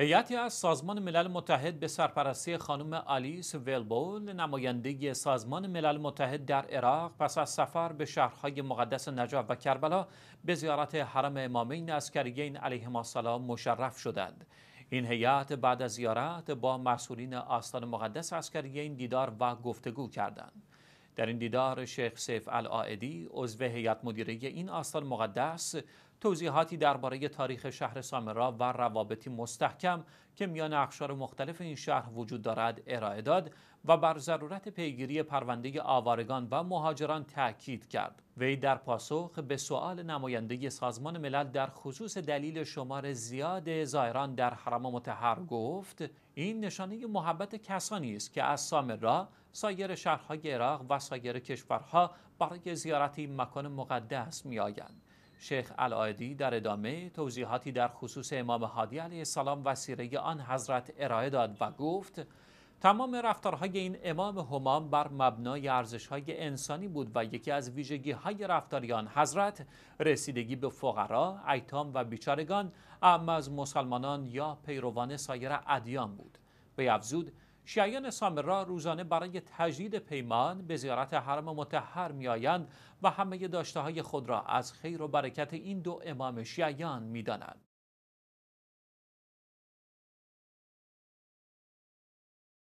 هیئتی از سازمان ملل متحد به سرپرستی خانم آلیس ویلبول نماینده سازمان ملل متحد در عراق پس از سفر به شهرهای مقدس نجف و کربلا به زیارت حرم امامین عسکریین علیهما السلام مشرف شدند این هیئت بعد از زیارت با مسئولین آستان مقدس عسکریین دیدار و گفتگو کردند در این دیدار شیخ سیف العائدی عضو هیئت مدیره این آستان مقدس توضیحاتی درباره تاریخ شهر سامرا و روابطی مستحکم که میان اقشار مختلف این شهر وجود دارد ارائه داد و بر ضرورت پیگیری پرونده آوارگان و مهاجران تاکید کرد وی در پاسخ به سؤال نماینده سازمان ملل در خصوص دلیل شمار زیاد زائران در حرم متحر گفت این نشانه محبت کسانی است که از سامرا سایر شهرهای عراق و سایر کشورها برای زیارت این مکان مقدس میآیند شیخ العادی در ادامه توضیحاتی در خصوص امام هادی علیه السلام و سیره آن حضرت ارائه داد و گفت تمام رفتارهای این امام همام بر مبنای ارزشهای انسانی بود و یکی از ویژگی های رفتاریان حضرت رسیدگی به فقرا، ایتام و بیچارگان اما از مسلمانان یا پیروان سایر ادیان بود. به افزود شیعیان سامرا روزانه برای تجدید پیمان به زیارت حرم متحر میآیند و همه داشته های خود را از خیر و برکت این دو امام شیعیان میدانند